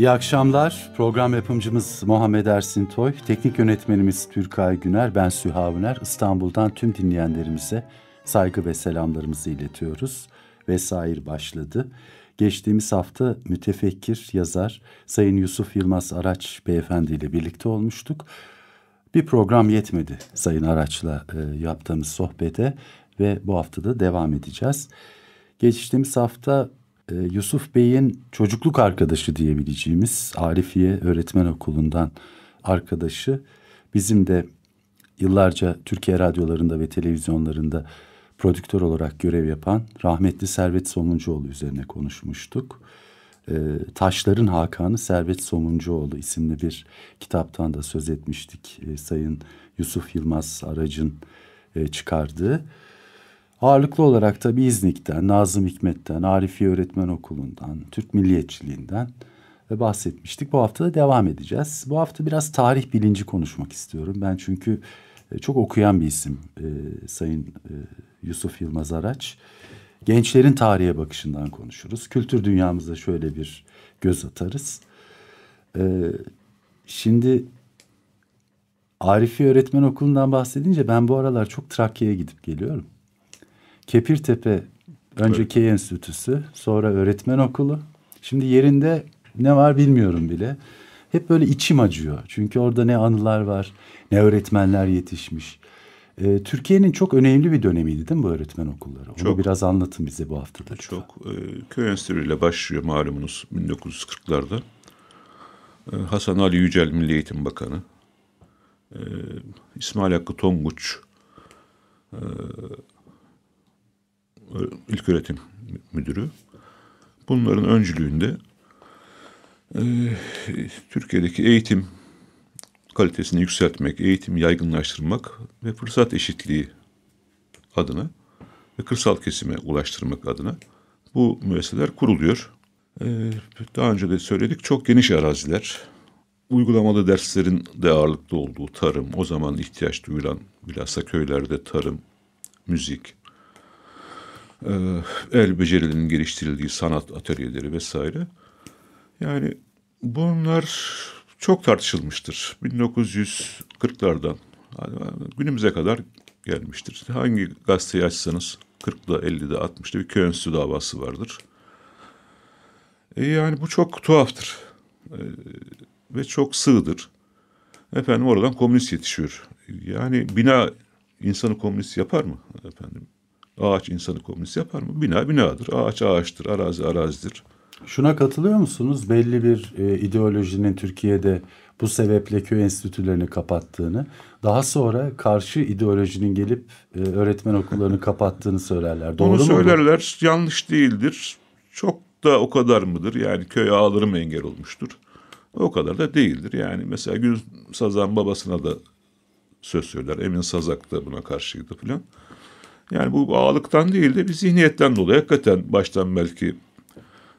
İyi akşamlar. Program yapımcımız Muhammed Ersin Toy, teknik yönetmenimiz Türkay Güner, ben Süha Üner. İstanbul'dan tüm dinleyenlerimize saygı ve selamlarımızı iletiyoruz. Vesair başladı. Geçtiğimiz hafta mütefekkir yazar Sayın Yusuf Yılmaz Araç Beyefendi ile birlikte olmuştuk. Bir program yetmedi Sayın Araç'la e, yaptığımız sohbete ve bu haftada devam edeceğiz. Geçtiğimiz hafta ee, Yusuf Bey'in çocukluk arkadaşı diyebileceğimiz Arifiye Öğretmen Okulu'ndan arkadaşı bizim de yıllarca Türkiye radyolarında ve televizyonlarında prodüktör olarak görev yapan rahmetli Servet Somuncuoğlu üzerine konuşmuştuk. Ee, Taşların Hakanı Servet Somuncuoğlu isimli bir kitaptan da söz etmiştik. E, Sayın Yusuf Yılmaz Aracın e, çıkardığı. Ağırlıklı olarak tabii İznik'ten, Nazım Hikmet'ten, Arifiye Öğretmen Okulu'ndan, Türk Milliyetçiliğinden ve bahsetmiştik. Bu hafta da devam edeceğiz. Bu hafta biraz tarih bilinci konuşmak istiyorum. Ben çünkü e, çok okuyan bir isim e, Sayın e, Yusuf Yılmaz Araç. Gençlerin tarihe bakışından konuşuruz. Kültür dünyamıza şöyle bir göz atarız. E, şimdi Arifi Öğretmen Okulu'ndan bahsedince ben bu aralar çok Trakya'ya gidip geliyorum. Kepirtepe önce evet. Key Enstitüsü, sonra öğretmen okulu. Şimdi yerinde ne var bilmiyorum bile. Hep böyle içim acıyor. Çünkü orada ne anılar var, ne öğretmenler yetişmiş. Ee, Türkiye'nin çok önemli bir dönemiydi değil mi bu öğretmen okulları? Onu çok, biraz anlatın bize bu haftada. Çok. E, köy enstitüsüyle başlıyor malumunuz 1940'larda. E, ee, Hasan Ali Yücel Milli Eğitim Bakanı. E, İsmail Hakkı Tonguç. E, e, ilk üretim Müdürü. Bunların öncülüğünde e, Türkiye'deki eğitim kalitesini yükseltmek, eğitimi yaygınlaştırmak ve fırsat eşitliği adına ve kırsal kesime ulaştırmak adına bu müesseler kuruluyor. Ee, daha önce de söyledik çok geniş araziler. Uygulamalı derslerin de ağırlıklı olduğu tarım, o zaman ihtiyaç duyulan bilhassa köylerde tarım, müzik, e, el becerilerinin geliştirildiği sanat atölyeleri vesaire. Yani bunlar çok tartışılmıştır. 1940'lardan günümüze kadar gelmiştir. Hangi gazeteyi açsanız 40'da, 50'de, 60'da bir köy enstitü davası vardır. E yani bu çok tuhaftır e, ve çok sığdır. Efendim oradan komünist yetişiyor. Yani bina insanı komünist yapar mı efendim? Ağaç insanı komünist yapar mı? Bina binadır. Ağaç ağaçtır. Arazi arazidir. Şuna katılıyor musunuz? Belli bir e, ideolojinin Türkiye'de bu sebeple köy enstitülerini kapattığını, daha sonra karşı ideolojinin gelip e, öğretmen okullarını kapattığını söylerler. Doğru Bunu mu? söylerler. Yanlış değildir. Çok da o kadar mıdır? Yani köy ağları mı engel olmuştur? O kadar da değildir. Yani mesela Gül Sazan babasına da söz söyler. Emin Sazak da buna karşıydı falan. Yani bu ağalıktan değil de bir zihniyetten dolayı hakikaten baştan belki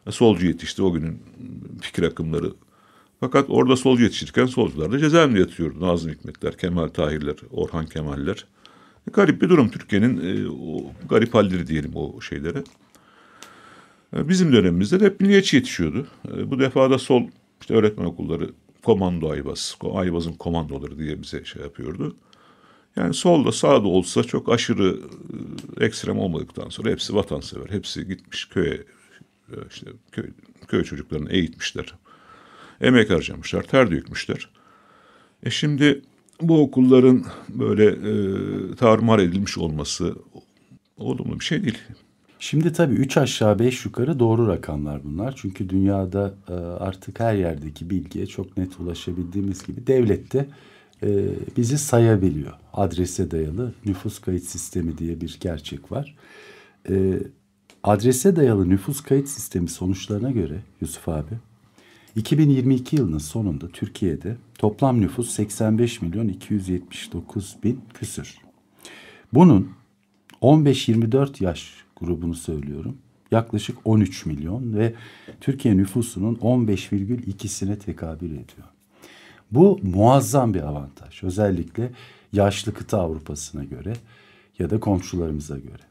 solcu yetişti o günün fikir akımları. Fakat orada solcu yetişirken solcular da cezaevinde yatıyordu. Nazım Hikmetler, Kemal Tahirler, Orhan Kemaller. E, garip bir durum Türkiye'nin e, o garip halleri diyelim o şeylere. E, bizim dönemimizde de hep milliyetçi yetişiyordu. E, bu defa da sol işte öğretmen okulları komando ayvaz, Ayvaz'ın komandoları diye bize şey yapıyordu. Yani solda sağda olsa çok aşırı e, ekstrem olmadıktan sonra hepsi vatansever. Hepsi gitmiş köye e, işte köy, köy çocuklarını eğitmişler. Emek harcamışlar, ter dökmüşler. E şimdi bu okulların böyle e, tarumar edilmiş olması olumlu bir şey değil. Şimdi tabii 3 aşağı 5 yukarı doğru rakamlar bunlar. Çünkü dünyada e, artık her yerdeki bilgiye çok net ulaşabildiğimiz gibi devlette de e, bizi sayabiliyor. Adrese dayalı nüfus kayıt sistemi diye bir gerçek var. E, adrese dayalı nüfus kayıt sistemi sonuçlarına göre Yusuf abi 2022 yılının sonunda Türkiye'de toplam nüfus 85 milyon 279 bin küsür. Bunun 15-24 yaş grubunu söylüyorum. Yaklaşık 13 milyon ve Türkiye nüfusunun 15,2'sine tekabül ediyor. Bu muazzam bir avantaj. Özellikle yaşlı kıta Avrupa'sına göre ya da komşularımıza göre.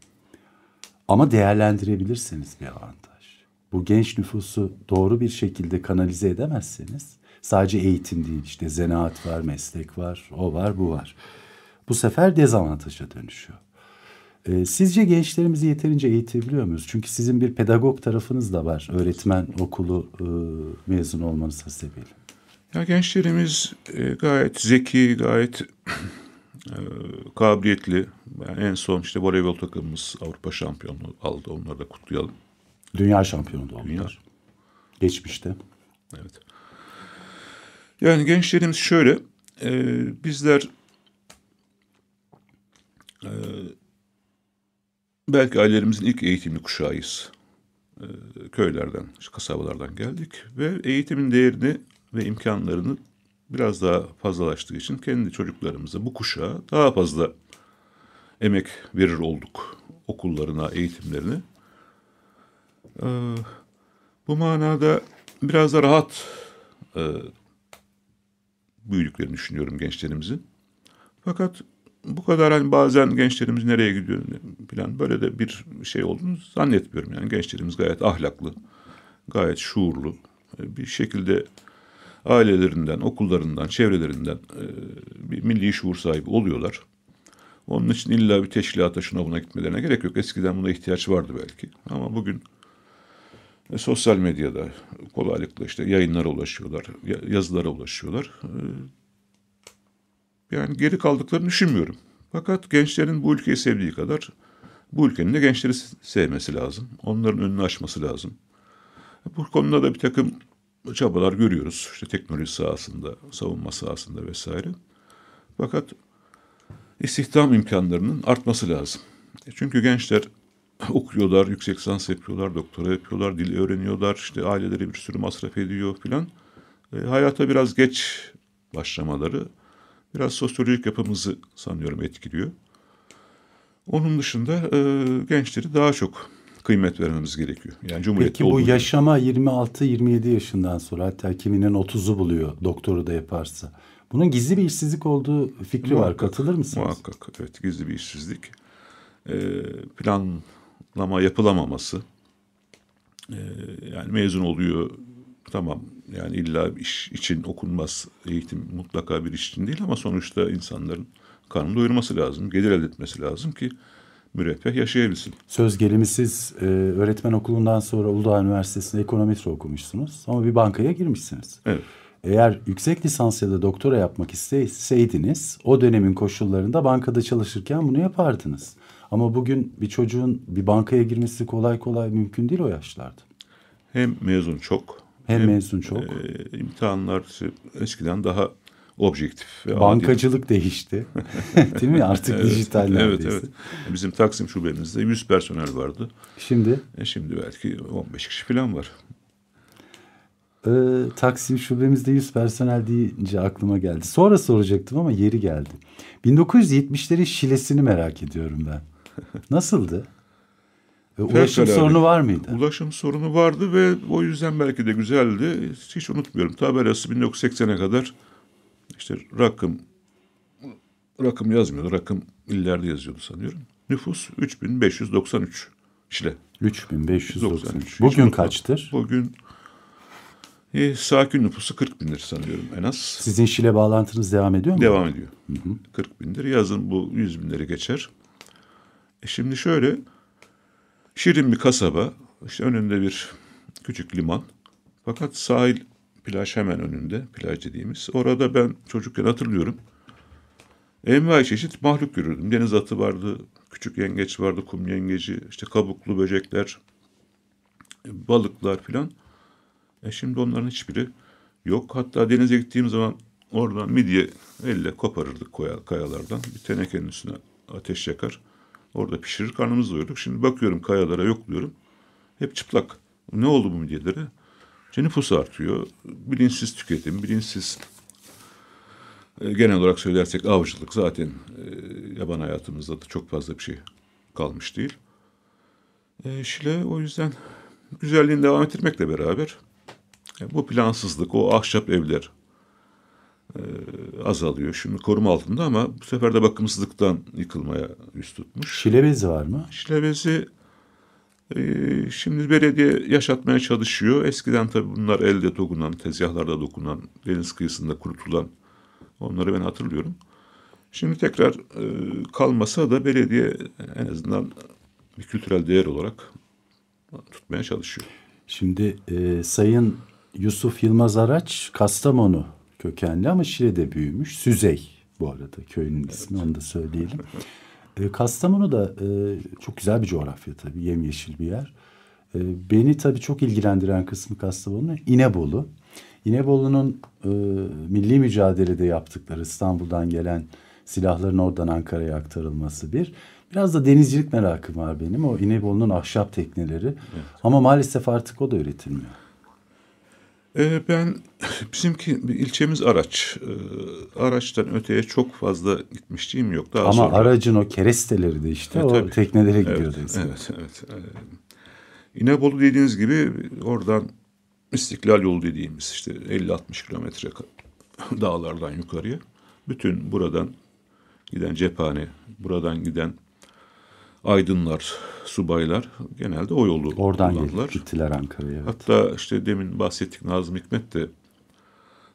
Ama değerlendirebilirseniz bir avantaj. Bu genç nüfusu doğru bir şekilde kanalize edemezseniz sadece eğitim değil işte zanaat var, meslek var, o var, bu var. Bu sefer dezavantaja dönüşüyor. Ee, sizce gençlerimizi yeterince eğitebiliyor muyuz? Çünkü sizin bir pedagog tarafınız da var. Öğretmen okulu ıı, mezun olmanız hasebiyle. Ya gençlerimiz e, gayet zeki, gayet e, kabiliyetli. Yani en son işte voleybol takımımız Avrupa şampiyonluğu aldı. Onları da kutlayalım. Dünya şampiyonu da Dünya. Geçmişte. Evet. Yani gençlerimiz şöyle. E, bizler e, belki ailelerimizin ilk eğitimli kuşağıyız. E, köylerden, kasabalardan geldik ve eğitimin değerini ve imkanlarını biraz daha fazlalaştığı için kendi çocuklarımıza bu kuşağa daha fazla emek verir olduk okullarına, eğitimlerine. Ee, bu manada biraz da rahat e, büyüdüklerini düşünüyorum gençlerimizin. Fakat bu kadar hani bazen gençlerimiz nereye gidiyor falan böyle de bir şey olduğunu zannetmiyorum. Yani gençlerimiz gayet ahlaklı, gayet şuurlu e, bir şekilde ailelerinden, okullarından, çevrelerinden e, bir milli şuur sahibi oluyorlar. Onun için illa bir teşkilata şuna buna gitmelerine gerek yok. Eskiden buna ihtiyaç vardı belki. Ama bugün e, sosyal medyada kolaylıkla işte yayınlara ulaşıyorlar, yazılara ulaşıyorlar. E, yani geri kaldıklarını düşünmüyorum. Fakat gençlerin bu ülkeyi sevdiği kadar bu ülkenin de gençleri sevmesi lazım. Onların önünü açması lazım. Bu konuda da bir takım çabalar görüyoruz. İşte teknoloji sahasında, savunma sahasında vesaire. Fakat istihdam imkanlarının artması lazım. E, çünkü gençler okuyorlar, yüksek lisans yapıyorlar, doktora yapıyorlar, dil öğreniyorlar, işte aileleri bir sürü masraf ediyor filan. E, hayata biraz geç başlamaları biraz sosyolojik yapımızı sanıyorum etkiliyor. Onun dışında e, gençleri daha çok kıymet vermemiz gerekiyor. Yani Cumhuriyet'te Peki bu yaşama 26-27 yaşından sonra hatta kiminin 30'u buluyor doktoru da yaparsa. Bunun gizli bir işsizlik olduğu fikri muhakkak, var. Katılır mısınız? Muhakkak evet gizli bir işsizlik. E, planlama yapılamaması. E, yani mezun oluyor tamam yani illa iş için okunmaz eğitim mutlaka bir iş için değil ama sonuçta insanların karnını doyurması lazım. Gelir elde etmesi lazım ki müreffeh yaşayabilsin. Söz gelimi siz e, öğretmen okulundan sonra Uludağ Üniversitesi'nde ekonometri okumuşsunuz ama bir bankaya girmişsiniz. Evet. Eğer yüksek lisans ya da doktora yapmak isteseydiniz o dönemin koşullarında bankada çalışırken bunu yapardınız. Ama bugün bir çocuğun bir bankaya girmesi kolay kolay mümkün değil o yaşlarda. Hem mezun çok. Hem, hem mezun çok. E, imtihanlar eskiden daha objektif. Bankacılık adil. değişti. Değil mi? Artık evet, dijital neredeyse. Evet, evet. Bizim Taksim şubemizde 100 personel vardı. Şimdi? E şimdi belki 15 kişi falan var. Ee, Taksim şubemizde 100 personel deyince aklıma geldi. Sonra soracaktım ama yeri geldi. 1970'lerin şilesini merak ediyorum ben. Nasıldı? Ulaşım Pekala. sorunu var mıydı? Ulaşım sorunu vardı ve o yüzden belki de güzeldi. Hiç unutmuyorum. Tabelası 1980'e kadar işte rakım rakım yazmıyordu. Rakım illerde yazıyordu sanıyorum. Nüfus 3593 Şile 3593. Bugün kaçtır? Bugün e, sakin nüfusu 40 bindir sanıyorum en az. Sizin Şile bağlantınız devam ediyor mu? Devam ediyor. Hı hı. 40 bindir. Yazın bu 100 binlere geçer. E şimdi şöyle şirin bir kasaba. işte önünde bir küçük liman. Fakat sahil Plaj hemen önünde. Plaj dediğimiz. Orada ben çocukken hatırlıyorum. Envai çeşit mahluk görürdüm. Deniz atı vardı, küçük yengeç vardı, kum yengeci, işte kabuklu böcekler, balıklar filan. E şimdi onların hiçbiri yok. Hatta denize gittiğim zaman oradan midye elle koparırdık kayalardan. Bir tenekenin üstüne ateş yakar. Orada pişirir karnımızı doyurduk. Şimdi bakıyorum kayalara yokluyorum. Hep çıplak. Ne oldu bu midyelere? İşte nüfus artıyor. Bilinçsiz tüketim, bilinçsiz e, genel olarak söylersek avcılık zaten e, yaban hayatımızda da çok fazla bir şey kalmış değil. E, Şile o yüzden güzelliğini devam ettirmekle beraber bu plansızlık, o ahşap evler azalıyor. Şimdi koruma altında ama bu sefer de bakımsızlıktan yıkılmaya yüz tutmuş. Şile bezi var mı? Şile bezi ee, şimdi belediye yaşatmaya çalışıyor. Eskiden tabii bunlar elde dokunan, tezgahlarda dokunan, deniz kıyısında kurutulan onları ben hatırlıyorum. Şimdi tekrar e, kalmasa da belediye en azından bir kültürel değer olarak tutmaya çalışıyor. Şimdi e, Sayın Yusuf Yılmaz Araç Kastamonu kökenli ama Şile'de büyümüş. Süzey bu arada köyün ismi evet. onu da söyleyelim. E, Kastamonu da e, çok güzel bir coğrafya tabii. Yemyeşil bir yer. E, beni tabii çok ilgilendiren kısmı Kastamonu İnebolu. İnebolu'nun e, milli mücadelede yaptıkları İstanbul'dan gelen silahların oradan Ankara'ya aktarılması bir. Biraz da denizcilik merakım var benim. O İnebolu'nun ahşap tekneleri. Evet. Ama maalesef artık o da üretilmiyor. Ee, ben bizimki ilçemiz araç. Ee, araçtan öteye çok fazla gitmişliğim yok. Daha Ama sonra... aracın o keresteleri de işte e, o tabii. teknelere gidiyordu. Evet, evet, evet. İnebolu dediğiniz gibi oradan İstiklal Yolu dediğimiz işte 50-60 kilometre dağlardan yukarıya. Bütün buradan giden cephane, buradan giden aydınlar, subaylar genelde o yolu Oradan kullandılar. gittiler Ankara'ya. Evet. Hatta işte demin bahsettik Nazım Hikmet de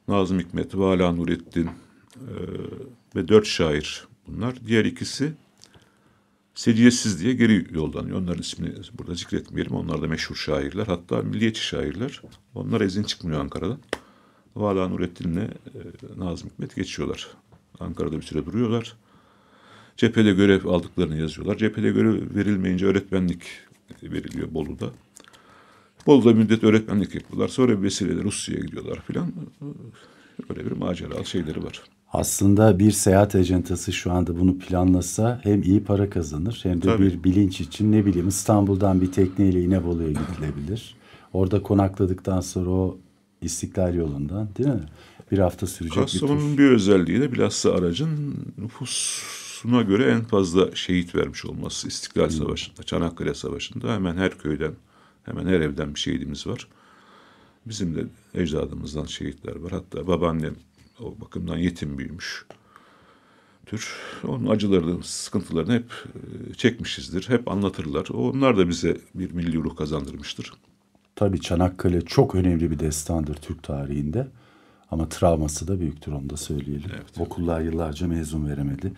Nazım Hikmet, Vala Nurettin e, ve dört şair bunlar. Diğer ikisi Sediyesiz diye geri yollanıyor. Onların ismini burada zikretmeyelim. Onlar da meşhur şairler. Hatta milliyetçi şairler. Onlar ezin çıkmıyor Ankara'dan. Vala Nurettin'le e, Nazım Hikmet geçiyorlar. Ankara'da bir süre duruyorlar. Cephede görev aldıklarını yazıyorlar. Cephede görev verilmeyince öğretmenlik veriliyor Bolu'da. Bolu'da müddet öğretmenlik yapıyorlar. Sonra bir vesileyle Rusya'ya gidiyorlar filan. Öyle bir maceralı şeyleri var. Aslında bir seyahat acentası şu anda bunu planlasa hem iyi para kazanır hem de Tabii. bir bilinç için ne bileyim İstanbul'dan bir tekneyle İnebolu'ya gidilebilir. Orada konakladıktan sonra o İstiklal yolundan değil mi? Bir hafta sürecek Kastamonu'nun bir tur. bir özelliği de bilhassa aracın nüfus nüfusuna göre en fazla şehit vermiş olması İstiklal hmm. Savaşı'nda, Çanakkale Savaşı'nda hemen her köyden, hemen her evden bir şehidimiz var. Bizim de ecdadımızdan şehitler var. Hatta babaannem o bakımdan yetim büyümüş tür. Onun acılarını, sıkıntılarını hep e, çekmişizdir. Hep anlatırlar. Onlar da bize bir milli ruh kazandırmıştır. Tabii Çanakkale çok önemli bir destandır Türk tarihinde. Ama travması da büyüktür onu da söyleyelim. Evet, Okullar yıllarca mezun veremedi.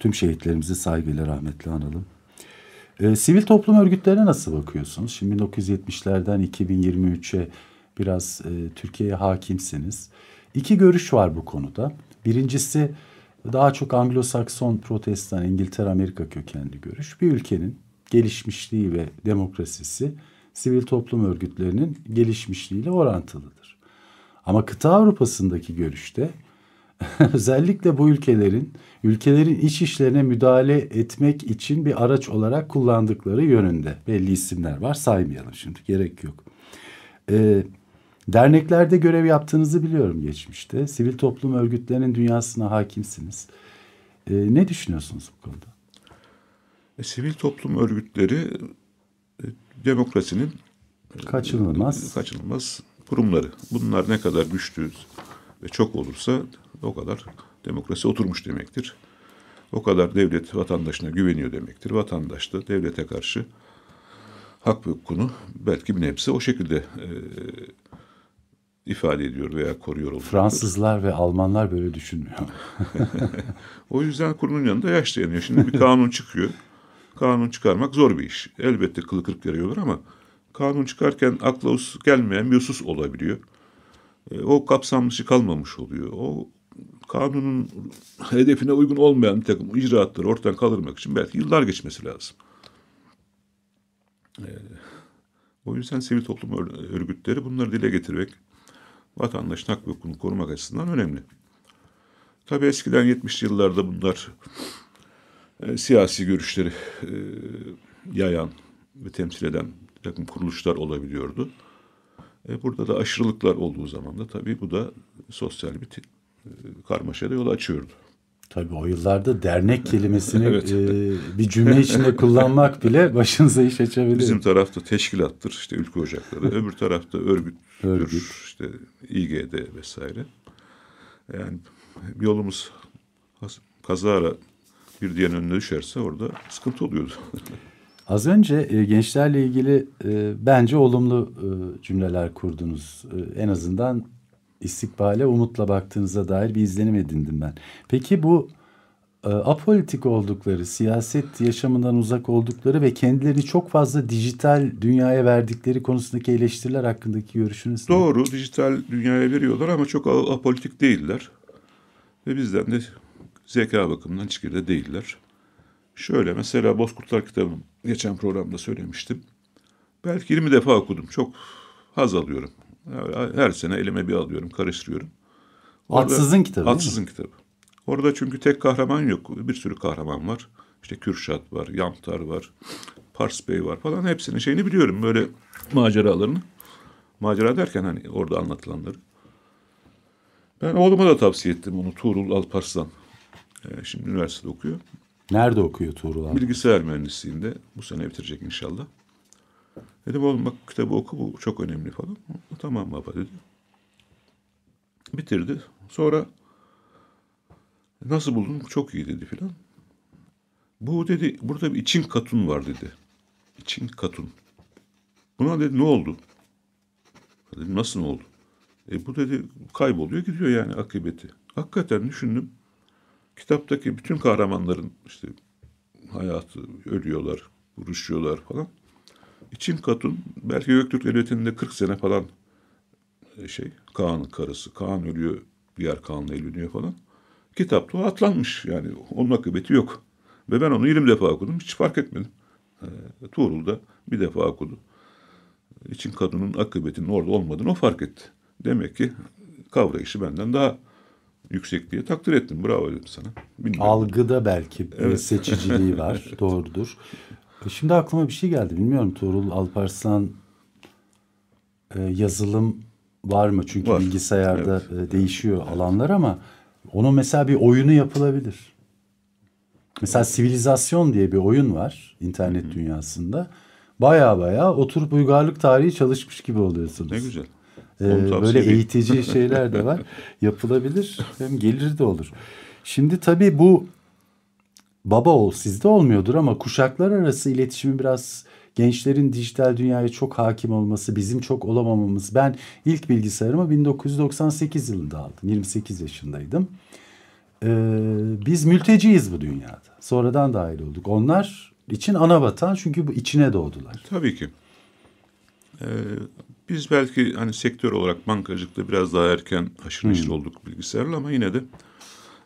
Tüm şehitlerimizi saygıyla rahmetle analım. E, sivil toplum örgütlerine nasıl bakıyorsunuz? Şimdi 1970'lerden 2023'e biraz e, Türkiye'ye hakimsiniz. İki görüş var bu konuda. Birincisi daha çok Anglo-Sakson, Protestan, İngiltere, Amerika kökenli görüş. Bir ülkenin gelişmişliği ve demokrasisi sivil toplum örgütlerinin gelişmişliğiyle orantılıdır. Ama kıta Avrupa'sındaki görüşte özellikle bu ülkelerin ülkelerin iç işlerine müdahale etmek için bir araç olarak kullandıkları yönünde. Belli isimler var saymayalım şimdi gerek yok. Ee, derneklerde görev yaptığınızı biliyorum geçmişte. Sivil toplum örgütlerinin dünyasına hakimsiniz. Ee, ne düşünüyorsunuz bu konuda? E, sivil toplum örgütleri e, demokrasinin e, kaçınılmaz e, kaçınılmaz kurumları. Bunlar ne kadar güçlü, ve çok olursa o kadar demokrasi oturmuş demektir. O kadar devlet vatandaşına güveniyor demektir. Vatandaş da devlete karşı hak ve hukukunu belki bir nebze o şekilde e, ifade ediyor veya koruyor olacaktır. Fransızlar ve Almanlar böyle düşünmüyor. o yüzden kurumun yanında yaş dayanıyor. Şimdi bir kanun çıkıyor. Kanun çıkarmak zor bir iş. Elbette kılı kırk yarıyorlar ama kanun çıkarken akla gelmeyen bir husus olabiliyor e, o kapsam dışı kalmamış oluyor. O kanunun hedefine uygun olmayan bir takım icraatları ortadan kaldırmak için belki yıllar geçmesi lazım. E, o yüzden sivil toplum örgütleri bunları dile getirmek vatandaşın hak ve hukukunu korumak açısından önemli. Tabii eskiden 70'li yıllarda bunlar e, siyasi görüşleri e, yayan ve temsil eden takım kuruluşlar olabiliyordu. E, burada da aşırılıklar olduğu zaman da tabii bu da sosyal bir e, karmaşa da yol açıyordu. Tabii o yıllarda dernek kelimesini evet. e, bir cümle içinde kullanmak bile başınıza iş açabilir. Bizim tarafta teşkilattır işte ülke ocakları, öbür tarafta örgüttür Örgüt. işte İGD vesaire. Yani yolumuz kazara bir diğerinin önüne düşerse orada sıkıntı oluyordu. Az önce e, gençlerle ilgili e, bence olumlu e, cümleler kurdunuz. E, en azından istikbale umutla baktığınıza dair bir izlenim edindim ben. Peki bu e, apolitik oldukları, siyaset yaşamından uzak oldukları ve kendilerini çok fazla dijital dünyaya verdikleri konusundaki eleştiriler hakkındaki görüşünüz ne? Doğru, dijital dünyaya veriyorlar ama çok apolitik değiller. Ve bizden de zeka bakımından çikirde değiller. Şöyle mesela Bozkurtlar kitabının geçen programda söylemiştim. Belki 20 defa okudum. Çok haz alıyorum. Her, sene elime bir alıyorum, karıştırıyorum. Atsızın kitabı Atsızın kitabı. Orada çünkü tek kahraman yok. Bir sürü kahraman var. İşte Kürşat var, Yamtar var, Pars Bey var falan. Hepsinin şeyini biliyorum. Böyle maceralarını. Macera derken hani orada anlatılanları. Ben oğluma da tavsiye ettim onu Tuğrul Alparslan. Ee, şimdi üniversitede okuyor. Nerede okuyor Tuğrul abi? Bilgisayar mühendisliğinde. Bu sene bitirecek inşallah. Dedim oğlum bak kitabı oku bu çok önemli falan. tamam baba dedi. Bitirdi. Sonra nasıl buldun? Çok iyi dedi filan. Bu dedi burada bir için katun var dedi. İçin katun. Buna dedi ne oldu? Dedim nasıl ne oldu? E bu dedi kayboluyor gidiyor yani akıbeti. Hakikaten düşündüm. Kitaptaki bütün kahramanların işte hayatı, ölüyorlar, vuruşuyorlar falan. İçin Katun belki Göktürk Devleti'nde 40 sene falan e, şey Kaan'ın karısı. Kaan ölüyor, diğer Kaan'la evleniyor falan. Kitapta atlanmış yani onun akıbeti yok. Ve ben onu 20 defa okudum hiç fark etmedim. E, Tuğrul da bir defa okudu. İçin kadının akıbetinin orada olmadığını o fark etti. Demek ki kavrayışı benden daha yüksekliğe takdir ettim. Bravo dedim sana. Bilmiyorum. Algıda belki evet. bir seçiciliği var. evet. Doğrudur. E, şimdi aklıma bir şey geldi. Bilmiyorum Tuğrul Alparslan e, yazılım var mı? Çünkü var. bilgisayarda evet. E, değişiyor evet. alanlar ama onun mesela bir oyunu yapılabilir. Mesela Sivilizasyon diye bir oyun var internet Hı-hı. dünyasında. Baya baya oturup uygarlık tarihi çalışmış gibi oluyorsunuz. Ne güzel. E, böyle eğitici şeyler de var. Yapılabilir hem gelir de olur. Şimdi tabii bu baba ol sizde olmuyordur ama kuşaklar arası iletişimi biraz gençlerin dijital dünyaya çok hakim olması, bizim çok olamamamız. Ben ilk bilgisayarımı 1998 yılında aldım. 28 yaşındaydım. Ee, biz mülteciyiz bu dünyada. Sonradan dahil olduk. Onlar için ana vatan çünkü bu içine doğdular. Tabii ki. Ee, biz belki hani sektör olarak bankacılıkta biraz daha erken haşır neşir hmm. olduk bilgisayarla ama yine de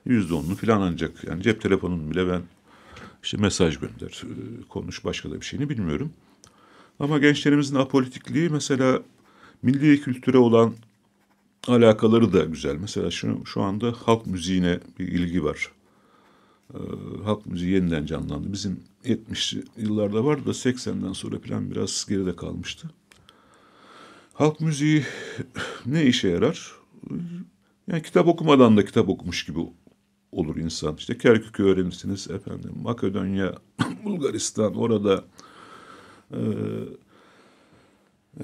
yüzde onlu falan ancak yani cep telefonum bile ben işte mesaj gönder, e, konuş başka da bir şeyini bilmiyorum. Ama gençlerimizin apolitikliği mesela milli kültüre olan alakaları da güzel. Mesela şu, şu anda halk müziğine bir ilgi var. Ee, halk müziği yeniden canlandı. Bizim 70 yıllarda vardı da 80'den sonra plan biraz geride kalmıştı. Halk müziği ne işe yarar? Yani kitap okumadan da kitap okumuş gibi olur insan. İşte Kerkük'ü öğrenirsiniz efendim. Makedonya, Bulgaristan orada e,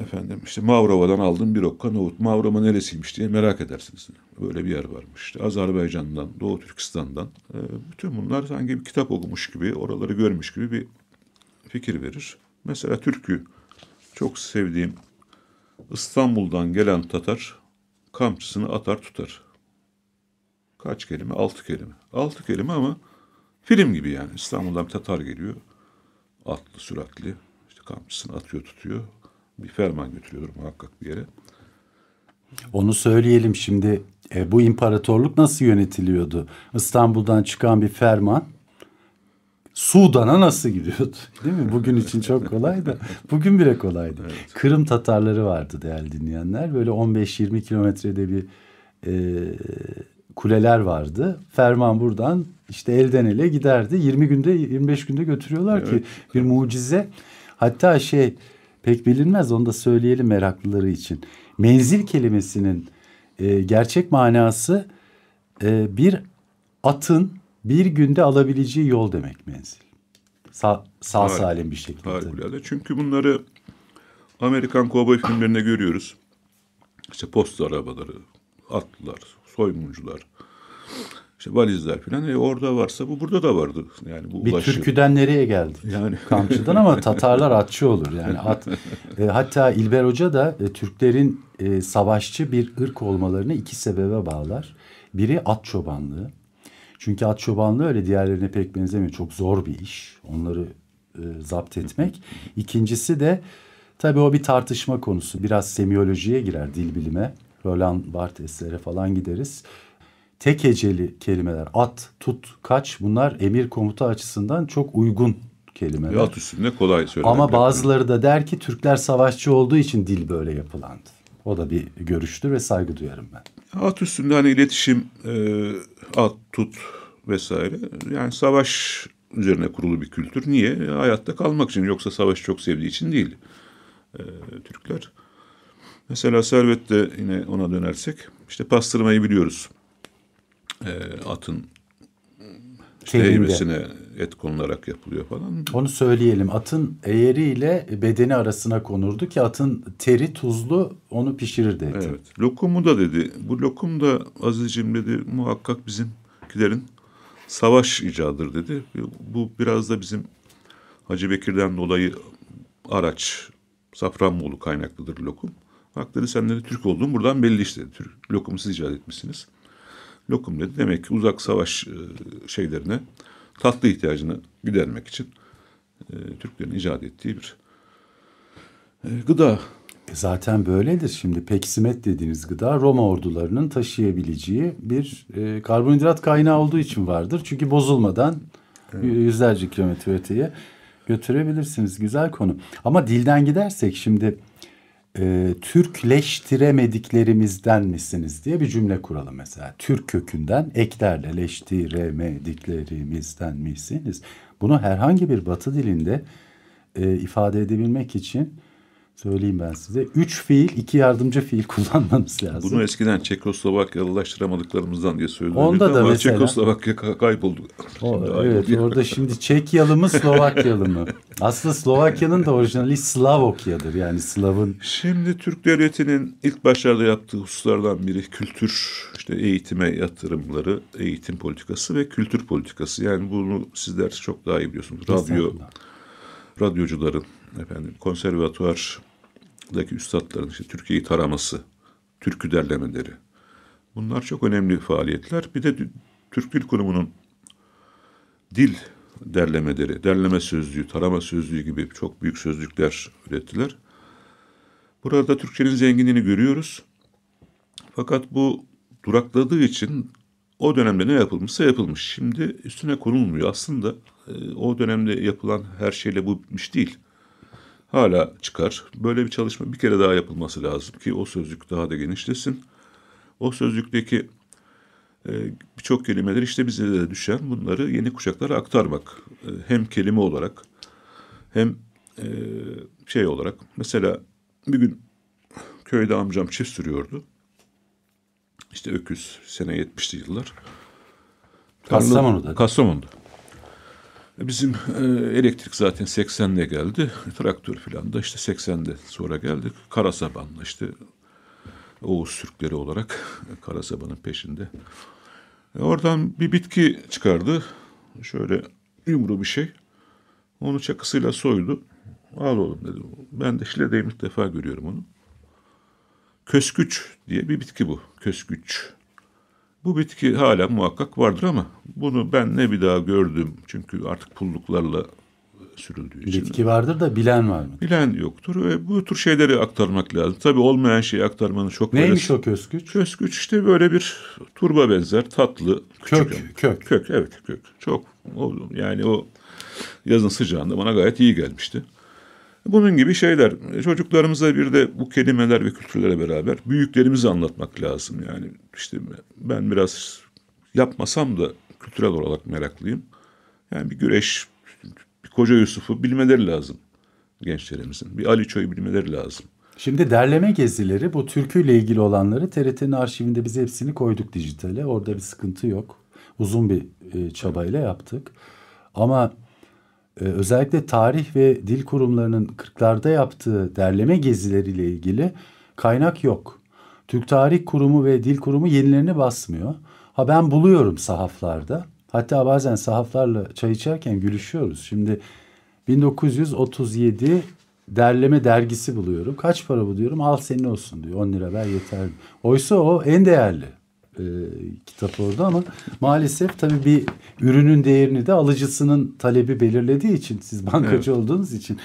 efendim işte Mavrova'dan aldım bir okka nohut. Mavrova neresiymiş diye merak edersiniz. Böyle bir yer varmış. İşte Azerbaycan'dan, Doğu Türkistan'dan. E, bütün bunlar sanki bir kitap okumuş gibi, oraları görmüş gibi bir fikir verir. Mesela türkü çok sevdiğim İstanbul'dan gelen Tatar kamçısını atar tutar. Kaç kelime? Altı kelime. Altı kelime ama film gibi yani. İstanbul'dan bir Tatar geliyor. Atlı, süratli. İşte kamçısını atıyor, tutuyor. Bir ferman götürüyordur muhakkak bir yere. Onu söyleyelim şimdi. E, bu imparatorluk nasıl yönetiliyordu? İstanbul'dan çıkan bir ferman Sudan'a nasıl gidiyordu? Değil mi? Bugün için çok kolay da bugün bile kolaydı. Evet. Kırım Tatarları vardı değerli dinleyenler. Böyle 15-20 kilometrede bir e, kuleler vardı. Ferman buradan işte elden ele giderdi. 20 günde 25 günde götürüyorlar evet. ki bir mucize. Hatta şey pek bilinmez onu da söyleyelim meraklıları için. Menzil kelimesinin e, gerçek manası e, bir atın bir günde alabileceği yol demek menzil. Sa sağ Harika. salim bir şekilde. Harikulade. Çünkü bunları Amerikan kovboy filmlerinde görüyoruz. İşte posta arabaları, atlılar, soymuncular, işte valizler falan. E orada varsa bu burada da vardı. Yani bu bir türküden nereye geldi? Yani kamçıdan ama Tatarlar atçı olur. Yani at. E, hatta İlber Hoca da e, Türklerin e, savaşçı bir ırk olmalarını iki sebebe bağlar. Biri at çobanlığı. Çünkü at çobanlığı öyle diğerlerine pek benzemiyor. Çok zor bir iş. Onları e, zapt etmek. İkincisi de tabii o bir tartışma konusu. Biraz semiyolojiye girer dil bilime. Roland Bartheslere falan gideriz. Tek heceli kelimeler at, tut, kaç bunlar emir komuta açısından çok uygun kelimeler. Ve at üstünde kolay söylenebilir. Ama bazıları da der ki Türkler savaşçı olduğu için dil böyle yapılandı. O da bir görüştür ve saygı duyarım ben. At üstünde hani iletişim e, at, tut vesaire. Yani savaş üzerine kurulu bir kültür. Niye? E, hayatta kalmak için. Yoksa savaşı çok sevdiği için değil e, Türkler. Mesela Servet'te yine ona dönersek işte pastırmayı biliyoruz. E, atın işte heybesine, et konularak yapılıyor falan. Onu söyleyelim. Atın eğeriyle bedeni arasına konurdu ki atın teri tuzlu onu pişirirdi eti. Evet. Lokumu da dedi. Bu lokum da Azizciğim dedi muhakkak bizimkilerin savaş icadır dedi. Bu biraz da bizim Hacı Bekir'den dolayı araç Safranbolu kaynaklıdır lokum. Bak dedi sen dedi Türk olduğun buradan belli işte. Türk, lokumu siz icat etmişsiniz. Lokum dedi demek ki uzak savaş e, şeylerine tatlı ihtiyacını gidermek için e, Türklerin icat ettiği bir e, gıda. E zaten böyledir şimdi peksimet dediğiniz gıda Roma ordularının taşıyabileceği bir e, karbonhidrat kaynağı olduğu için vardır. Çünkü bozulmadan evet. yüzlerce kilometre öteye götürebilirsiniz. Güzel konu. Ama dilden gidersek şimdi e, Türkleştiremediklerimizden misiniz diye bir cümle kuralım mesela. Türk kökünden eklerle leştiremediklerimizden misiniz? Bunu herhangi bir batı dilinde e, ifade edebilmek için söyleyeyim ben size. Üç fiil, iki yardımcı fiil kullanmamız lazım. Bunu eskiden Çekoslovakyalılaştıramadıklarımızdan diye söylüyorduk Onda da ama mesela, Çekoslovakya kayboldu. O, evet orada şimdi Çekyalı mı Slovakyalı mı? Aslında Slovakya'nın da orijinali Slavokya'dır yani Slav'ın. Şimdi Türk Devleti'nin ilk başlarda yaptığı hususlardan biri kültür, işte eğitime yatırımları, eğitim politikası ve kültür politikası. Yani bunu sizler çok daha iyi biliyorsunuz. Radyo, radyocuların efendim konservatuvardaki üstadların işte Türkiye'yi taraması, türkü derlemeleri. Bunlar çok önemli faaliyetler. Bir de Türk Dil Kurumu'nun dil derlemeleri, derleme sözlüğü, tarama sözlüğü gibi çok büyük sözlükler ürettiler. Burada Türkçenin zenginliğini görüyoruz. Fakat bu durakladığı için o dönemde ne yapılmışsa yapılmış. Şimdi üstüne konulmuyor. Aslında e, o dönemde yapılan her şeyle bu bitmiş değil hala çıkar. Böyle bir çalışma bir kere daha yapılması lazım ki o sözlük daha da genişlesin. O sözlükteki e, birçok kelimeler işte bize de düşen bunları yeni kuşaklara aktarmak. E, hem kelime olarak hem e, şey olarak. Mesela bir gün köyde amcam çift sürüyordu. İşte öküz sene 70'li yıllar. Kastamonu'da. Kastamonu'da. Bizim e, elektrik zaten 80'de geldi. Traktör falan da işte 80'de sonra geldik. Karasaban'la işte Oğuz Türkleri olarak e, Karasaban'ın peşinde. E, oradan bir bitki çıkardı. Şöyle yumru bir şey. Onu çakısıyla soydu. Al oğlum dedi. Ben de Şile'deyim ilk defa görüyorum onu. Kösküç diye bir bitki bu. Kösküç. Bu bitki hala muhakkak vardır ama bunu ben ne bir daha gördüm. Çünkü artık pulluklarla sürüldüğü için. Bitki vardır da bilen var mı? Bilen yoktur. ve bu tür şeyleri aktarmak lazım. Tabi olmayan şeyi aktarmanın çok Neymiş böyle... o kösküç? Kösküç işte böyle bir turba benzer tatlı. Kök, küçük kök. Kök, kök evet kök. Çok yani o yazın sıcağında bana gayet iyi gelmişti. Bunun gibi şeyler. E, çocuklarımıza bir de bu kelimeler ve kültürlere beraber büyüklerimizi anlatmak lazım. Yani işte ben biraz yapmasam da kültürel olarak meraklıyım. Yani bir güreş, bir Koca Yusuf'u bilmeleri lazım gençlerimizin. Bir Ali Çoy'u bilmeleri lazım. Şimdi derleme gezileri bu türküyle ilgili olanları TRT'nin arşivinde biz hepsini koyduk dijitale. Orada bir sıkıntı yok. Uzun bir e, çabayla yaptık. Ama e, özellikle tarih ve dil kurumlarının 40'larda yaptığı derleme gezileriyle ilgili kaynak yok. Türk Tarih Kurumu ve Dil Kurumu yenilerini basmıyor. Ha ben buluyorum sahaflarda. Hatta bazen sahaflarla çay içerken gülüşüyoruz. Şimdi 1937 derleme dergisi buluyorum. Kaç para bu diyorum? Al senin olsun diyor. 10 lira ver yeter. Oysa o en değerli e, kitap orada ama maalesef tabii bir ürünün değerini de alıcısının talebi belirlediği için siz bankacı evet. olduğunuz için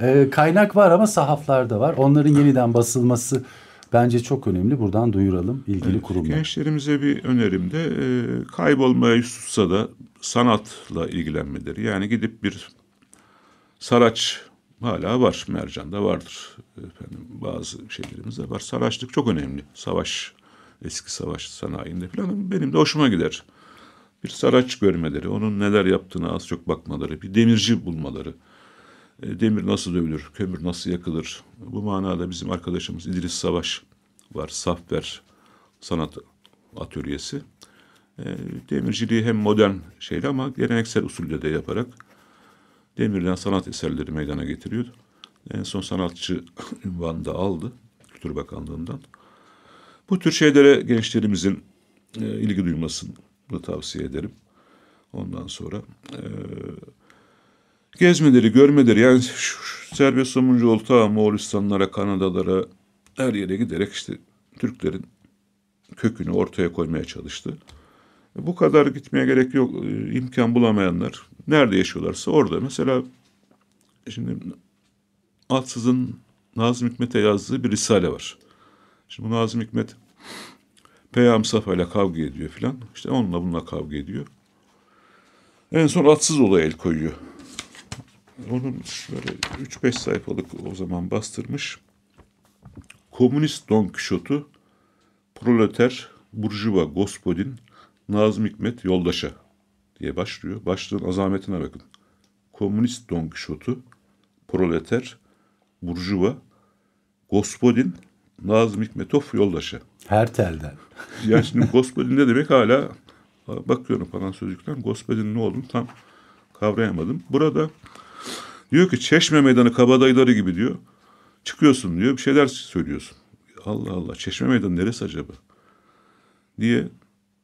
e, kaynak var ama sahaflarda var. Onların yeniden basılması bence çok önemli. Buradan duyuralım ilgili evet, kurumlar. Gençlerimize bir önerim de e, kaybolmaya yüzsüzse da sanatla ilgilenmeleri. Yani gidip bir saraç hala var. Mercan'da vardır. Efendim, bazı şeylerimiz de var. Saraçlık çok önemli. Savaş eski savaş sanayinde falan benim de hoşuma gider. Bir saraç görmeleri, onun neler yaptığını az çok bakmaları, bir demirci bulmaları. E, demir nasıl dövülür, kömür nasıl yakılır? Bu manada bizim arkadaşımız İdris Savaş var, Safver Sanat Atölyesi. E, demirciliği hem modern şeyle ama geleneksel usulde de yaparak demirden sanat eserleri meydana getiriyordu. En son sanatçı ünvanı da aldı Kültür Bakanlığı'ndan. Bu tür şeylere gençlerimizin e, ilgi duymasını tavsiye ederim. Ondan sonra e, gezmeleri, görmeleri yani şu, şu, Serbest Somuncuoğlu ta Moğolistanlara, Kanadalara her yere giderek işte Türklerin kökünü ortaya koymaya çalıştı. E, bu kadar gitmeye gerek yok. E, imkan bulamayanlar nerede yaşıyorlarsa orada. Mesela e, şimdi Atsız'ın Nazım Hikmet'e yazdığı bir risale var. Şimdi Nazım Hikmet Peyam Safa ile kavga ediyor filan. İşte onunla bununla kavga ediyor. En son atsız olaya el koyuyor. Onun böyle 3-5 sayfalık o zaman bastırmış. Komünist Don Kişot'u proleter, burjuva, gospodin, Nazım Hikmet yoldaşa diye başlıyor. Başlığın azametine bakın. Komünist Don Kişot'u proleter, burjuva, gospodin, Nazım Hikmetov yoldaşı. Her telden. yani şimdi gospelin ne demek hala bakıyorum falan sözlükten gospelin ne olduğunu tam kavrayamadım. Burada diyor ki Çeşme Meydanı kabadayıları gibi diyor. Çıkıyorsun diyor bir şeyler söylüyorsun. Allah Allah Çeşme Meydanı neresi acaba? Diye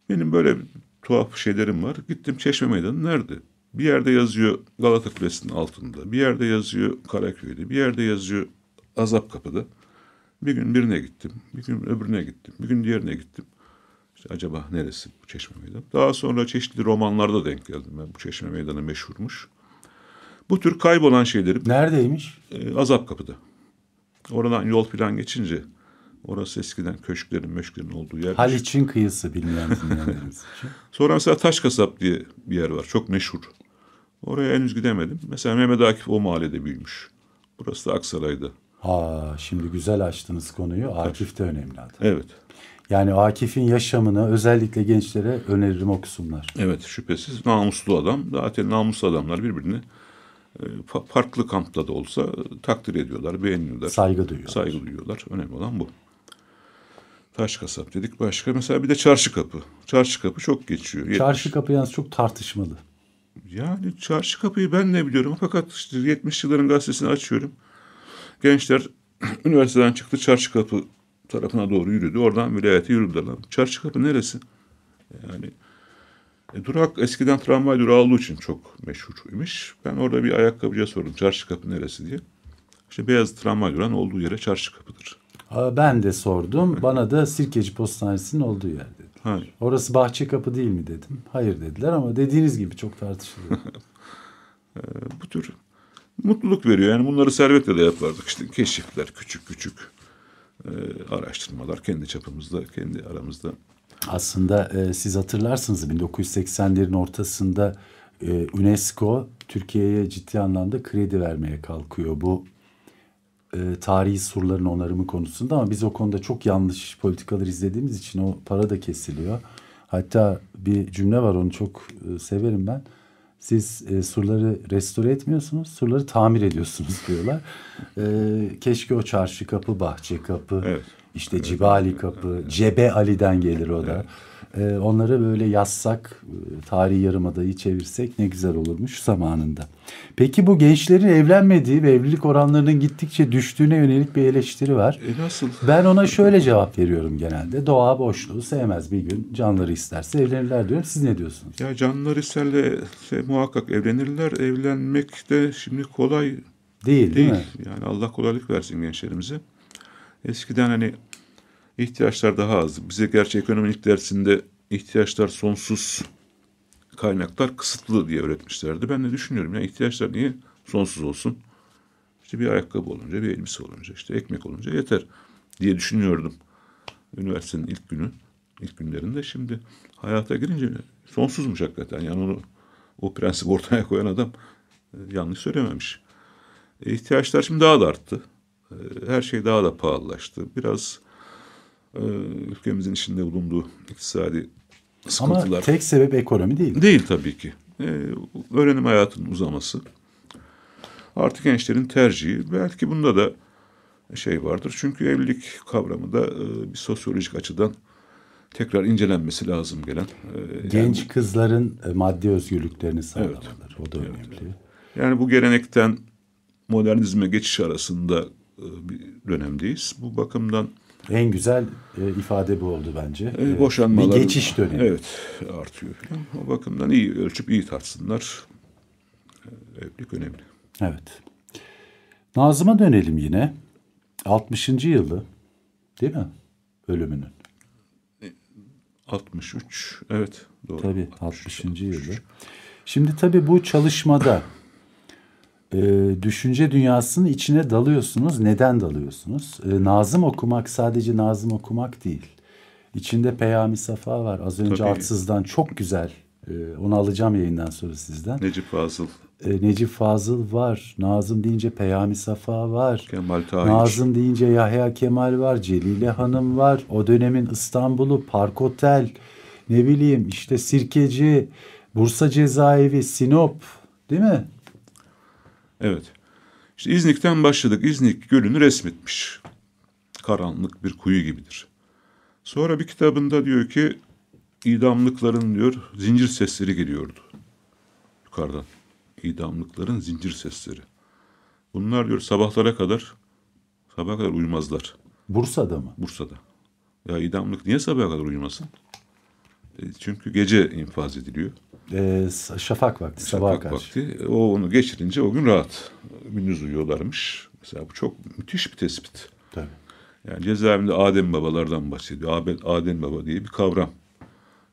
benim böyle tuhaf şeylerim var. Gittim Çeşme Meydanı nerede? Bir yerde yazıyor Galata Kulesi'nin altında. Bir yerde yazıyor Karaköy'de. Bir yerde yazıyor Azap Kapı'da. Bir gün birine gittim, bir gün öbürüne gittim, bir gün diğerine gittim. İşte acaba neresi bu Çeşme Meydanı? Daha sonra çeşitli romanlarda denk geldim ben. Bu Çeşme Meydanı meşhurmuş. Bu tür kaybolan şeyleri... Neredeymiş? E, Azap Kapı'da. Oradan yol plan geçince orası eskiden köşklerin, meşklerin olduğu yer. Haliç'in kıyısı bilmeyen Sonra mesela Taş Kasap diye bir yer var. Çok meşhur. Oraya henüz gidemedim. Mesela Mehmet Akif o mahallede büyümüş. Burası da Aksaray'da. Ha şimdi güzel açtınız konuyu. Akif de önemli adam. Evet. Yani Akif'in yaşamını özellikle gençlere öneririm okusunlar. Evet şüphesiz namuslu adam. Zaten namuslu adamlar birbirini e, farklı kampta da olsa takdir ediyorlar, beğeniyorlar. Saygı duyuyorlar. Saygı duyuyorlar. Önemli olan bu. Taş kasap dedik başka. Mesela bir de çarşı kapı. Çarşı kapı çok geçiyor. Çarşı 70. kapı yalnız çok tartışmalı. Yani çarşı kapıyı ben de biliyorum fakat işte 70 yılların gazetesini açıyorum. Gençler üniversiteden çıktı Çarşı Kapı tarafına doğru yürüdü. Oradan vilayete yürüdüler. Çarşı Kapı neresi? Yani e, durak eskiden tramvay durağı olduğu için çok meşhurmuş. Ben orada bir ayakkabıcıya sordum Çarşı Kapı neresi diye. İşte beyaz tramvay duran olduğu yere Çarşı Kapı'dır. Ben de sordum. Bana da Sirkeci Postanesi'nin olduğu yer dedi. Orası bahçe kapı değil mi dedim. Hayır dediler ama dediğiniz gibi çok tartışılıyor. E, bu tür mutluluk veriyor. Yani bunları servetle de yapardık. İşte keşifler, küçük küçük e, araştırmalar kendi çapımızda, kendi aramızda. Aslında e, siz hatırlarsınız 1980'lerin ortasında e, UNESCO Türkiye'ye ciddi anlamda kredi vermeye kalkıyor bu e, tarihi surların onarımı konusunda ama biz o konuda çok yanlış politikalar izlediğimiz için o para da kesiliyor. Hatta bir cümle var onu çok e, severim ben siz e, surları restore etmiyorsunuz, surları tamir ediyorsunuz diyorlar. e, keşke o çarşı kapı, bahçe kapı, evet. işte evet. Cibali kapı, evet. Cebe Ali'den gelir o da. Evet e, onları böyle yazsak, e, tarihi yarımadayı çevirsek ne güzel olurmuş zamanında. Peki bu gençlerin evlenmediği ve evlilik oranlarının gittikçe düştüğüne yönelik bir eleştiri var. E nasıl? Ben ona şöyle cevap veriyorum genelde. Doğa boşluğu sevmez bir gün canları isterse evlenirler diyorum. Siz ne diyorsunuz? Ya canları isterse muhakkak evlenirler. Evlenmek de şimdi kolay değil. Değil, değil mi? Yani Allah kolaylık versin gençlerimize. Eskiden hani ihtiyaçlar daha az. Bize gerçi ekonomik dersinde ihtiyaçlar sonsuz, kaynaklar kısıtlı diye öğretmişlerdi. Ben de düşünüyorum ya ihtiyaçlar niye sonsuz olsun? İşte bir ayakkabı olunca, bir elbise olunca, işte ekmek olunca yeter diye düşünüyordum. Üniversitenin ilk günü, ilk günlerinde şimdi hayata girince sonsuzmuş hakikaten. Yani onu o prensip ortaya koyan adam e, yanlış söylememiş. E, ihtiyaçlar şimdi daha da arttı. E, her şey daha da pahalılaştı. Biraz ee, ülkemizin içinde bulunduğu iktisadi sıkıntılar. Ama tek sebep ekonomi değil. Değil tabii ki. Ee, öğrenim hayatının uzaması. Artık gençlerin tercihi. Belki bunda da şey vardır. Çünkü evlilik kavramı da e, bir sosyolojik açıdan tekrar incelenmesi lazım gelen. E, Genç yani, kızların e, maddi özgürlüklerini sağlamaları. Evet, o da evet. önemli. Yani bu gelenekten modernizme geçiş arasında e, bir dönemdeyiz. Bu bakımdan en güzel e, ifade bu oldu bence. E, e boşanmalar. Bir geçiş dönemi. Evet artıyor. O bakımdan iyi ölçüp iyi tartsınlar. E, evlilik önemli. Evet. Nazım'a dönelim yine. 60. yılı değil mi ölümünün? 63 e, evet doğru. Tabii 63, 60. 63. yılı. Şimdi tabii bu çalışmada e, düşünce dünyasının içine dalıyorsunuz. Neden dalıyorsunuz? E, Nazım okumak sadece Nazım okumak değil. İçinde Peyami Safa var. Az önce Tabii. Atsız'dan çok güzel. E, onu alacağım yayından sonra sizden. Necip Fazıl. E, Necip Fazıl var. Nazım deyince Peyami Safa var. Kemal Tahir. Nazım deyince Yahya Kemal var. Celile Hanım var. O dönemin İstanbul'u Park Otel. Ne bileyim işte Sirkeci, Bursa Cezaevi, Sinop değil mi? Evet. İşte İznik'ten başladık. İznik Gölü'nü resmetmiş. Karanlık bir kuyu gibidir. Sonra bir kitabında diyor ki idamlıkların diyor zincir sesleri geliyordu. Yukarıdan. İdamlıkların zincir sesleri. Bunlar diyor sabahlara kadar sabaha kadar uyumazlar. Bursa'da mı? Bursa'da. Ya idamlık niye sabaha kadar uyumasın? E, çünkü gece infaz ediliyor. E, şafak vakti, şafak karşı. vakti. O onu geçirince o gün rahat. Gündüz uyuyorlarmış. Mesela bu çok müthiş bir tespit. Tabii. Yani cezaevinde Adem babalardan bahsediyor. Adem baba diye bir kavram.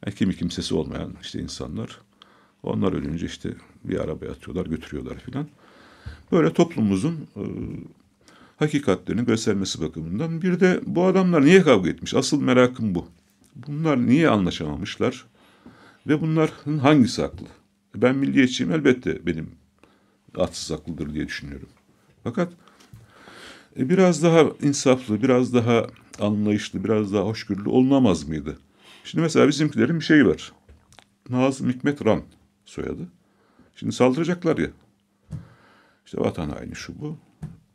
Yani kimi kimsesi olmayan işte insanlar. Onlar ölünce işte bir arabaya atıyorlar, götürüyorlar filan. Böyle toplumumuzun e, hakikatlerini göstermesi bakımından. Bir de bu adamlar niye kavga etmiş? Asıl merakım bu. Bunlar niye anlaşamamışlar? Ve bunların hangisi haklı? Ben milliyetçiyim elbette benim atsız haklıdır diye düşünüyorum. Fakat e, biraz daha insaflı, biraz daha anlayışlı, biraz daha hoşgörülü olunamaz mıydı? Şimdi mesela bizimkilerin bir şeyi var. Nazım Hikmet Ran soyadı. Şimdi saldıracaklar ya. İşte vatan aynı şu bu.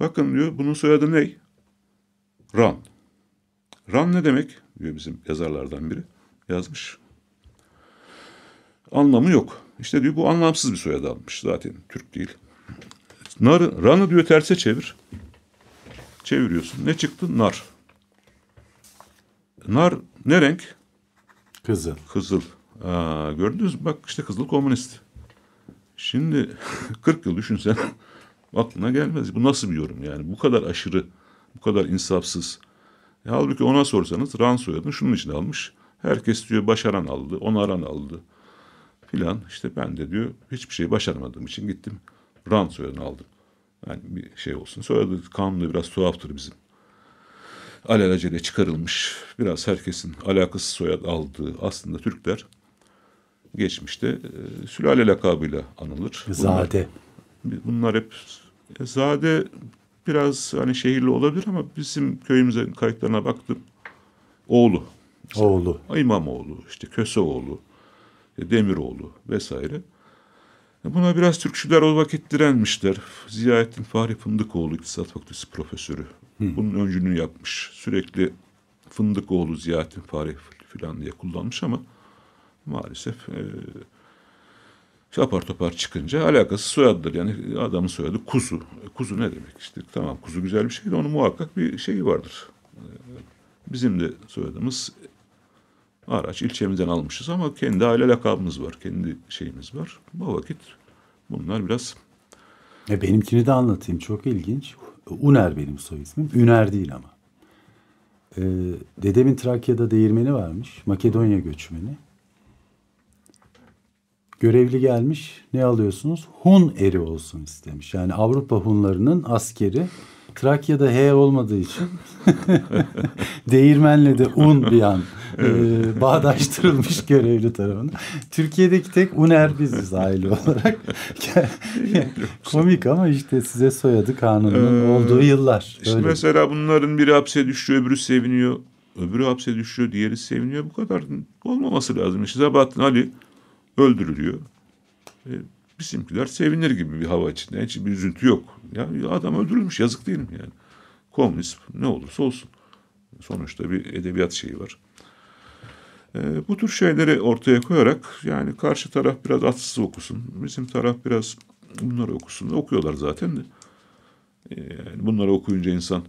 Bakın diyor bunun soyadı ne? Ran. Ran ne demek? bizim yazarlardan biri yazmış. Anlamı yok. İşte diyor bu anlamsız bir soyadı almış zaten Türk değil. Narı ranı diyor terse çevir. Çeviriyorsun. Ne çıktı? Nar. Nar ne renk? Kızıl. Kızıl. Aa, gördünüz mü? Bak işte kızıl komünist. Şimdi 40 yıl düşünsen aklına gelmez. Bu nasıl bir yorum yani? Bu kadar aşırı, bu kadar insafsız, e, halbuki ona sorsanız Ran soyadını şunun için almış. Herkes diyor başaran aldı, onaran aldı filan. İşte ben de diyor hiçbir şey başaramadığım için gittim Ran soyadını aldım. Yani bir şey olsun. Soyadı kanunu biraz tuhaftır bizim. Alelacele çıkarılmış, biraz herkesin alakası soyad aldığı aslında Türkler geçmişte e, sülale lakabıyla anılır. Zade. Bunlar, bunlar hep e, Zade biraz hani şehirli olabilir ama bizim köyümüzün kayıtlarına baktım. Oğlu. Mesela. Oğlu. İmamoğlu, işte Köseoğlu, e, Demiroğlu vesaire. E, buna biraz Türkçüler o vakit direnmişler. Ziyaettin Fahri Fındıkoğlu İktisat Fakültesi profesörü. Hı. Bunun öncülüğünü yapmış. Sürekli Fındıkoğlu, Ziyaettin Fahri filan diye kullanmış ama maalesef e, apar topar çıkınca alakası soyadıdır. Yani adamın soyadı Kuzu. E, kuzu ne demek işte tamam Kuzu güzel bir şey de onun muhakkak bir şeyi vardır. E, bizim de soyadımız Araç ilçemizden almışız ama kendi aile lakabımız var. Kendi şeyimiz var. Bu vakit bunlar biraz... E benimkini de anlatayım. Çok ilginç. Uner benim soy ismim. Üner değil ama. Ee, dedemin Trakya'da değirmeni varmış. Makedonya göçmeni görevli gelmiş ne alıyorsunuz? Hun eri olsun istemiş. Yani Avrupa Hunlarının askeri Trakya'da H olmadığı için değirmenle de un bir an e, bağdaştırılmış görevli tarafına. Türkiye'deki tek uner biziz aile olarak. Komik ama işte size soyadı kanunun ee, olduğu yıllar. Işte Öyle. mesela bunların biri hapse düşüyor öbürü seviniyor. Öbürü hapse düşüyor diğeri seviniyor. Bu kadar olmaması lazım. İşte Zabahattin Ali öldürülüyor. E, bizimkiler sevinir gibi bir hava içinde. Hiçbir üzüntü yok. Ya adam öldürülmüş yazık değil mi yani? Komünist ne olursa olsun. Sonuçta bir edebiyat şeyi var. E, bu tür şeyleri ortaya koyarak yani karşı taraf biraz atsız okusun. Bizim taraf biraz bunları okusun. Okuyorlar zaten de. E, yani bunları okuyunca insan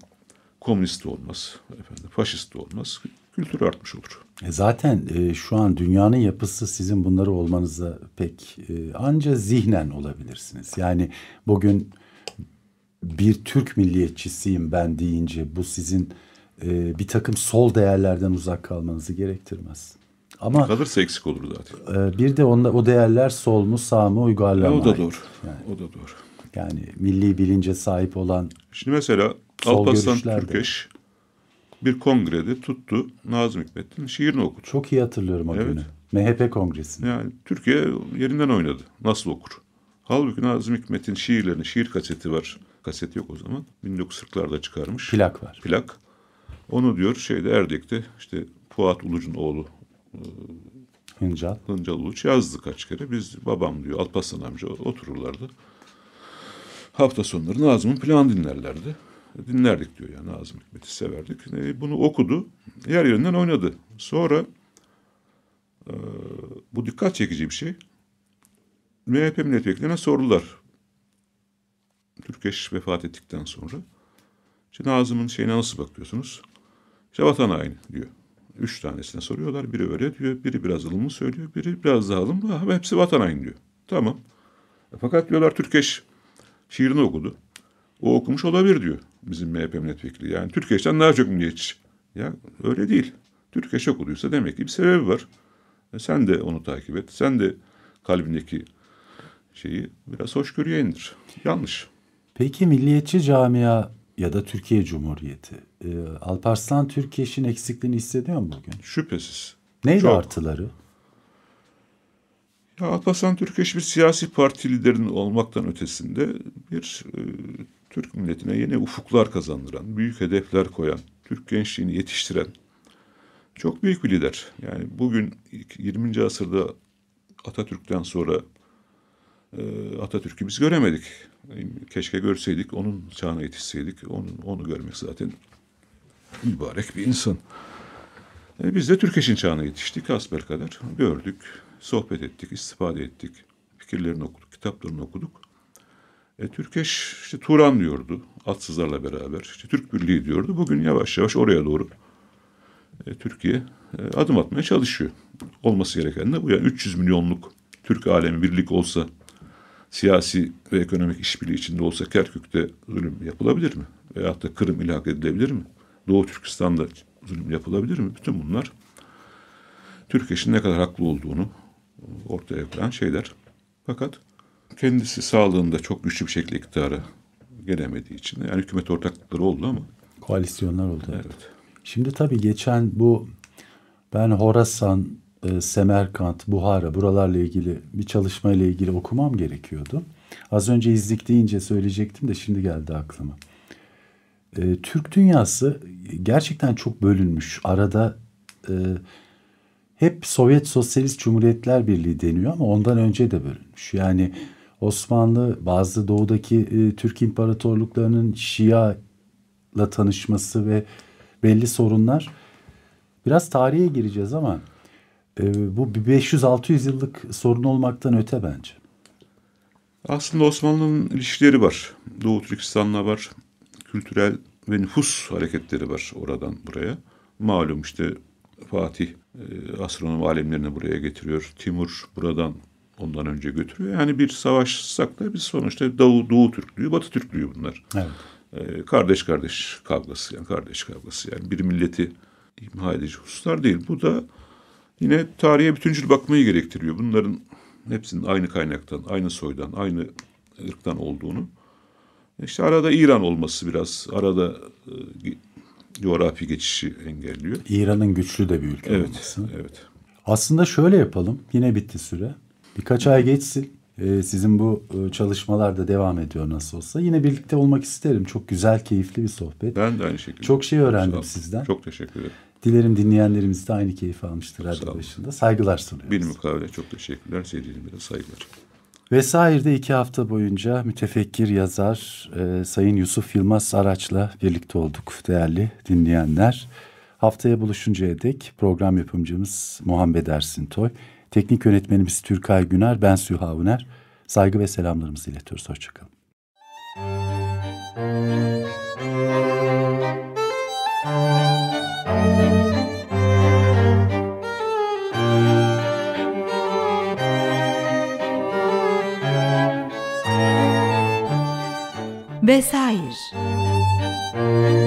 komünist olmaz, efendim, faşist olmaz kültürü artmış olur. E zaten e, şu an dünyanın yapısı sizin bunları olmanıza pek e, anca zihnen olabilirsiniz. Yani bugün bir Türk milliyetçisiyim ben deyince bu sizin e, bir takım sol değerlerden uzak kalmanızı gerektirmez. Ama kalırsa eksik olur zaten. E, bir de onda o değerler sol mu sağ mı uygarlığa e, O da ait. doğru. Yani, o da doğru. Yani milli bilince sahip olan Şimdi mesela Alparslan Türkeş bir kongrede tuttu Nazım Hikmet'in şiirini okudu. Çok iyi hatırlıyorum o evet. günü. MHP kongresinde. Yani Türkiye yerinden oynadı. Nasıl okur? Halbuki Nazım Hikmet'in şiirlerini, şiir kaseti var. kaset yok o zaman. 1940'larda çıkarmış. Plak var. Plak. Onu diyor şeyde Erdek'te işte Fuat Uluç'un oğlu e, Hıncal. Hıncal Uluç yazdı kaç kere. Biz babam diyor Alpaslan amca otururlardı. Hafta sonları Nazım'ın planı dinlerlerdi dinlerdik diyor yani Nazım Hikmet'i severdik. E, bunu okudu, yer yerinden oynadı. Sonra e, bu dikkat çekici bir şey. MHP milletvekiline sordular. Türkeş vefat ettikten sonra. İşte Nazım'ın şeyine nasıl bakıyorsunuz? İşte vatan haini diyor. Üç tanesine soruyorlar. Biri öyle diyor, biri biraz ılımlı söylüyor, biri biraz daha ılımlı. Hepsi vatan haini diyor. Tamam. E, fakat diyorlar Türkeş şiirini okudu. O okumuş olabilir diyor bizim MHP milletvekili. Yani Türkeş'ten daha çok milliyetçi. Ya öyle değil. Türkeş okuduysa demek ki bir sebebi var. E sen de onu takip et. Sen de kalbindeki şeyi biraz hoşgörüye indir. Yanlış. Peki milliyetçi camia ya da Türkiye Cumhuriyeti. E, Alparslan Türkeş'in eksikliğini hissediyor mu bugün? Şüphesiz. Neydi Çok. artıları? Ya Alparslan Türkeş bir siyasi parti liderinin olmaktan ötesinde bir e, Türk milletine yeni ufuklar kazandıran, büyük hedefler koyan, Türk gençliğini yetiştiren çok büyük bir lider. Yani bugün 20. asırda Atatürk'ten sonra e, Atatürk'ü biz göremedik. Keşke görseydik, onun çağına yetişseydik. Onun, onu görmek zaten mübarek bir insan. E, biz de Türkeş'in çağına yetiştik asper kadar. Gördük, sohbet ettik, istifade ettik. Fikirlerini okuduk, kitaplarını okuduk. E, Türkeş işte Turan diyordu atsızlarla beraber. İşte Türk Birliği diyordu. Bugün yavaş yavaş oraya doğru e, Türkiye e, adım atmaya çalışıyor. Olması gereken de bu. Yani 300 milyonluk Türk alemi birlik olsa siyasi ve ekonomik işbirliği içinde olsa Kerkük'te zulüm yapılabilir mi? Veyahut da Kırım ilhak edilebilir mi? Doğu Türkistan'da zulüm yapılabilir mi? Bütün bunlar Türk ne kadar haklı olduğunu ortaya koyan şeyler. Fakat kendisi sağlığında çok güçlü bir şekilde iktidara gelemediği için yani hükümet ortaklıkları oldu ama koalisyonlar oldu. Evet. Şimdi tabii geçen bu ben Horasan, e, Semerkant, Buhara buralarla ilgili bir çalışma ile ilgili okumam gerekiyordu. Az önce izlik deyince söyleyecektim de şimdi geldi aklıma. E, Türk dünyası gerçekten çok bölünmüş. Arada e, hep Sovyet Sosyalist Cumhuriyetler Birliği deniyor ama ondan önce de bölünmüş. Yani Osmanlı bazı doğudaki e, Türk imparatorluklarının Şia'la tanışması ve belli sorunlar. Biraz tarihe gireceğiz ama e, bu 500-600 yıllık sorun olmaktan öte bence. Aslında Osmanlı'nın ilişkileri var. Doğu Türkistan'la var. Kültürel ve nüfus hareketleri var oradan buraya. Malum işte Fatih e, astronomi alemlerini buraya getiriyor. Timur buradan ondan önce götürüyor. Yani bir savaşsak da biz sonuçta Doğu, Doğu Türklüğü, Batı Türklüğü bunlar. Evet. Ee, kardeş kardeş kavgası yani kardeş kavgası yani bir milleti imha edici hususlar değil. Bu da yine tarihe bütüncül bakmayı gerektiriyor. Bunların hepsinin aynı kaynaktan, aynı soydan, aynı ırktan olduğunu. E işte arada İran olması biraz arada e, coğrafi geçişi engelliyor. İran'ın güçlü de bir ülke evet, olması. Evet. Aslında şöyle yapalım. Yine bitti süre. Birkaç ay geçsin. Ee, sizin bu e, çalışmalar da devam ediyor nasıl olsa. Yine birlikte olmak isterim. Çok güzel, keyifli bir sohbet. Ben de aynı şekilde. Çok şey öğrendim sizden. Çok teşekkür ederim. Dilerim dinleyenlerimiz de aynı keyif almıştır radyo başında. Saygılar sunuyoruz. Benim mukavele çok teşekkürler. Seyircilerime de saygılar. Vesair'de iki hafta boyunca mütefekkir yazar e, Sayın Yusuf Yılmaz araçla birlikte olduk değerli dinleyenler. Haftaya buluşuncaya dek program yapımcımız Muhammed Ersin Toy. Teknik yönetmenimiz Türkay Güner, ben Süha Uner. Saygı ve selamlarımızı iletiyoruz. Hoşçakalın. Vesair